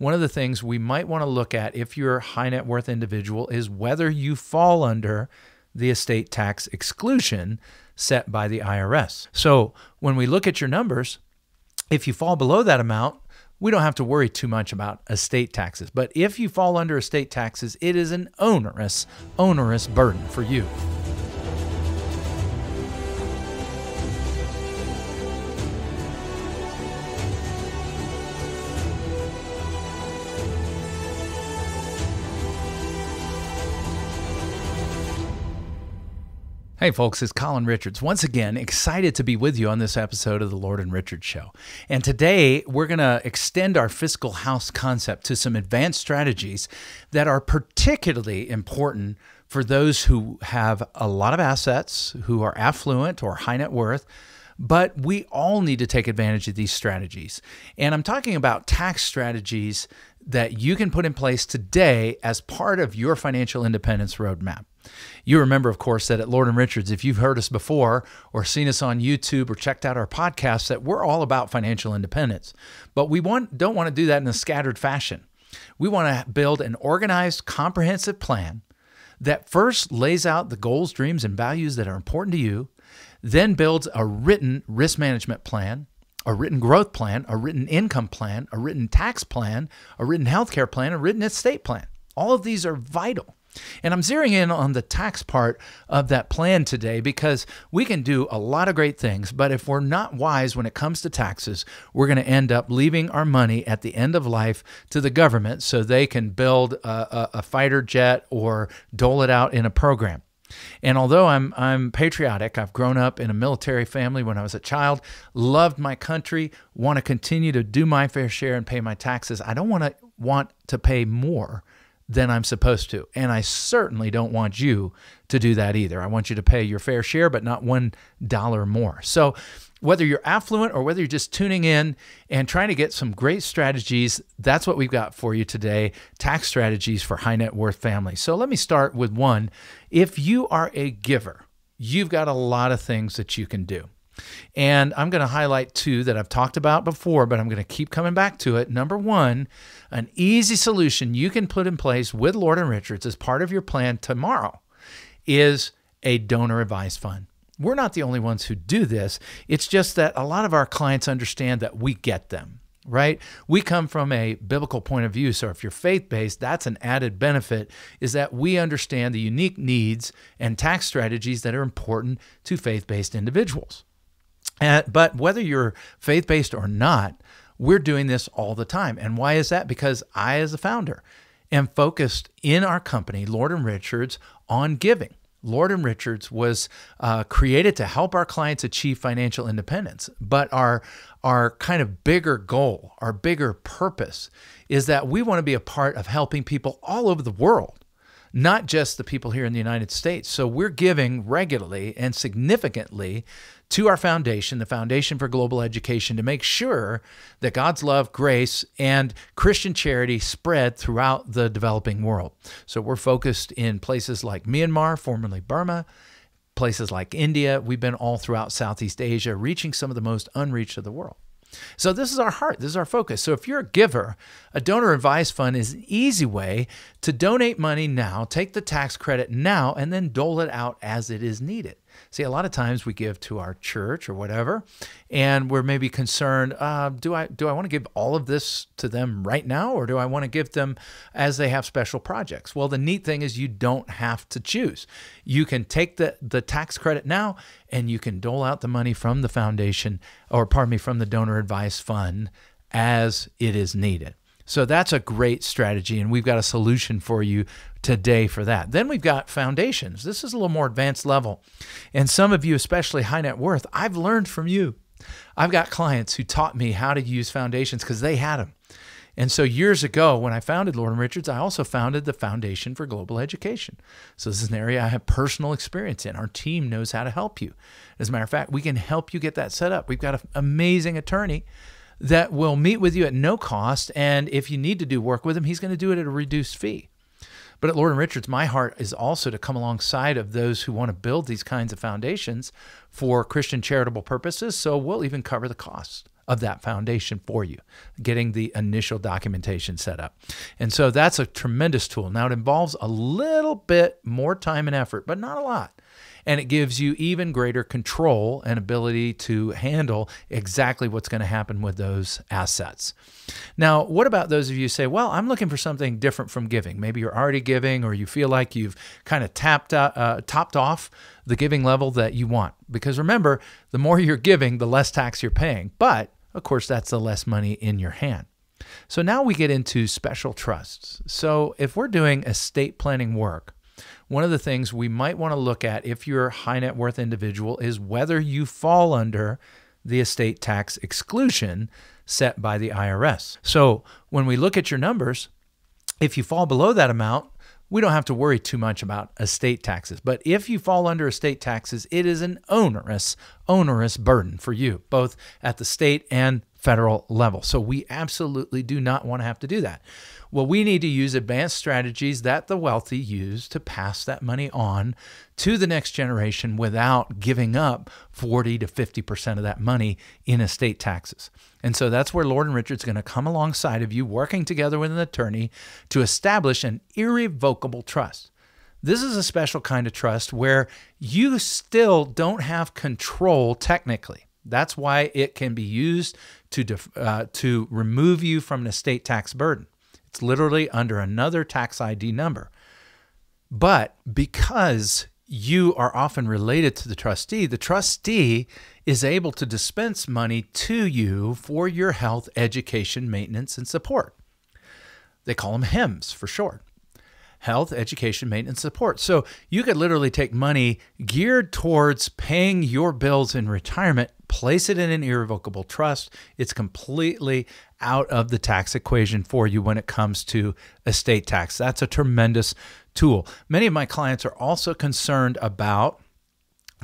one of the things we might want to look at if you're a high net worth individual is whether you fall under the estate tax exclusion set by the IRS. So when we look at your numbers, if you fall below that amount, we don't have to worry too much about estate taxes. But if you fall under estate taxes, it is an onerous, onerous burden for you. Hey, folks, it's Colin Richards. Once again, excited to be with you on this episode of The Lord and Richards Show. And today, we're going to extend our fiscal house concept to some advanced strategies that are particularly important for those who have a lot of assets, who are affluent or high net worth. But we all need to take advantage of these strategies. And I'm talking about tax strategies that you can put in place today as part of your financial independence roadmap. You remember, of course, that at Lord and Richards, if you've heard us before or seen us on YouTube or checked out our podcast, that we're all about financial independence. But we want, don't want to do that in a scattered fashion. We want to build an organized, comprehensive plan that first lays out the goals, dreams, and values that are important to you, then builds a written risk management plan a written growth plan, a written income plan, a written tax plan, a written healthcare plan, a written estate plan. All of these are vital. And I'm zeroing in on the tax part of that plan today because we can do a lot of great things, but if we're not wise when it comes to taxes, we're going to end up leaving our money at the end of life to the government so they can build a, a, a fighter jet or dole it out in a program. And although I'm I'm patriotic, I've grown up in a military family when I was a child, loved my country, want to continue to do my fair share and pay my taxes. I don't want to want to pay more than I'm supposed to. And I certainly don't want you to do that either. I want you to pay your fair share, but not $1 more. So, whether you're affluent or whether you're just tuning in and trying to get some great strategies, that's what we've got for you today tax strategies for high net worth families. So, let me start with one. If you are a giver, you've got a lot of things that you can do. And I'm going to highlight two that I've talked about before, but I'm going to keep coming back to it. Number one, an easy solution you can put in place with Lord and Richards as part of your plan tomorrow is a donor advised fund. We're not the only ones who do this. It's just that a lot of our clients understand that we get them right? We come from a biblical point of view. So if you're faith based, that's an added benefit is that we understand the unique needs and tax strategies that are important to faith based individuals. Uh, but whether you're faith based or not, we're doing this all the time. And why is that? Because I, as a founder, am focused in our company, Lord and Richards, on giving. Lord and Richards was uh, created to help our clients achieve financial independence, but our our kind of bigger goal, our bigger purpose, is that we want to be a part of helping people all over the world, not just the people here in the United States. So we're giving regularly and significantly to our foundation, the Foundation for Global Education, to make sure that God's love, grace, and Christian charity spread throughout the developing world. So we're focused in places like Myanmar, formerly Burma, places like India. We've been all throughout Southeast Asia, reaching some of the most unreached of the world. So this is our heart, this is our focus. So if you're a giver, a donor advised fund is an easy way to donate money now, take the tax credit now, and then dole it out as it is needed. See, a lot of times we give to our church or whatever, and we're maybe concerned: uh, do I do I want to give all of this to them right now, or do I want to give them as they have special projects? Well, the neat thing is you don't have to choose. You can take the the tax credit now, and you can dole out the money from the foundation, or pardon me, from the donor advice fund as it is needed. So that's a great strategy, and we've got a solution for you today for that. Then we've got foundations. This is a little more advanced level. And some of you, especially high net worth, I've learned from you. I've got clients who taught me how to use foundations because they had them. And so years ago, when I founded Lord & Richards, I also founded the Foundation for Global Education. So this is an area I have personal experience in. Our team knows how to help you. As a matter of fact, we can help you get that set up. We've got an amazing attorney that will meet with you at no cost. And if you need to do work with him, he's going to do it at a reduced fee. But at Lord and Richards, my heart is also to come alongside of those who want to build these kinds of foundations for Christian charitable purposes. So we'll even cover the costs of that foundation for you, getting the initial documentation set up. And so that's a tremendous tool. Now, it involves a little bit more time and effort, but not a lot and it gives you even greater control and ability to handle exactly what's going to happen with those assets. Now, what about those of you say, well, I'm looking for something different from giving? Maybe you're already giving, or you feel like you've kind of tapped out, uh, uh, topped off the giving level that you want. Because remember, the more you're giving, the less tax you're paying. But of course, that's the less money in your hand. So now we get into special trusts. So if we're doing estate planning work, one of the things we might want to look at if you're a high net worth individual is whether you fall under the estate tax exclusion set by the IRS. So when we look at your numbers, if you fall below that amount, we don't have to worry too much about estate taxes. But if you fall under estate taxes, it is an onerous onerous burden for you, both at the state and federal level. So we absolutely do not want to have to do that. Well, we need to use advanced strategies that the wealthy use to pass that money on to the next generation without giving up 40 to 50% of that money in estate taxes. And so that's where Lord and Richard's going to come alongside of you, working together with an attorney to establish an irrevocable trust. This is a special kind of trust where you still don't have control technically. That's why it can be used to, uh, to remove you from an estate tax burden. It's literally under another tax ID number. But because you are often related to the trustee, the trustee is able to dispense money to you for your health, education, maintenance, and support. They call them HIMS for short health, education, maintenance, support. So you could literally take money geared towards paying your bills in retirement, place it in an irrevocable trust. It's completely out of the tax equation for you when it comes to estate tax. That's a tremendous tool. Many of my clients are also concerned about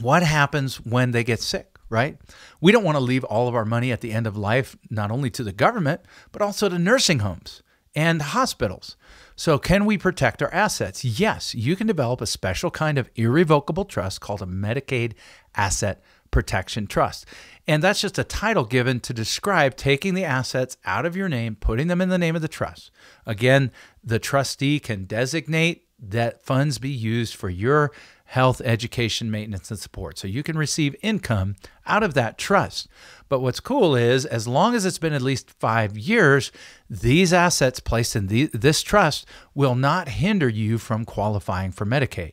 what happens when they get sick right? We don't want to leave all of our money at the end of life, not only to the government, but also to nursing homes and hospitals. So, can we protect our assets? Yes, you can develop a special kind of irrevocable trust called a Medicaid Asset Protection Trust. And that's just a title given to describe taking the assets out of your name, putting them in the name of the trust. Again, the trustee can designate that funds be used for your health, education, maintenance, and support. So you can receive income out of that trust. But what's cool is, as long as it's been at least five years, these assets placed in the, this trust will not hinder you from qualifying for Medicaid.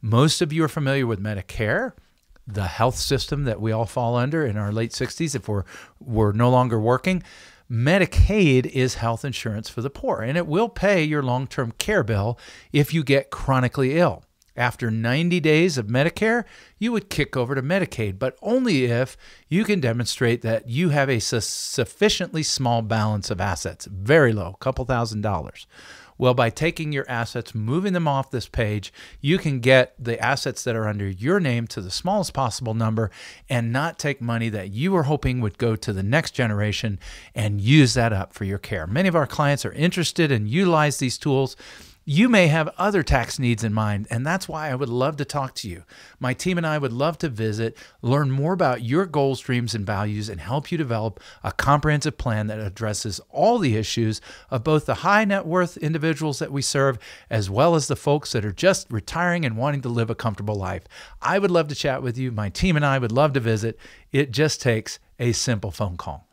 Most of you are familiar with Medicare the health system that we all fall under in our late 60s if we're, we're no longer working. Medicaid is health insurance for the poor, and it will pay your long term care bill if you get chronically ill. After 90 days of Medicare, you would kick over to Medicaid, but only if you can demonstrate that you have a su sufficiently small balance of assets, very low, couple thousand dollars. Well, by taking your assets, moving them off this page, you can get the assets that are under your name to the smallest possible number and not take money that you were hoping would go to the next generation and use that up for your care. Many of our clients are interested and utilize these tools. You may have other tax needs in mind, and that's why I would love to talk to you. My team and I would love to visit, learn more about your goals, dreams, and values, and help you develop a comprehensive plan that addresses all the issues of both the high net worth individuals that we serve, as well as the folks that are just retiring and wanting to live a comfortable life. I would love to chat with you. My team and I would love to visit. It just takes a simple phone call.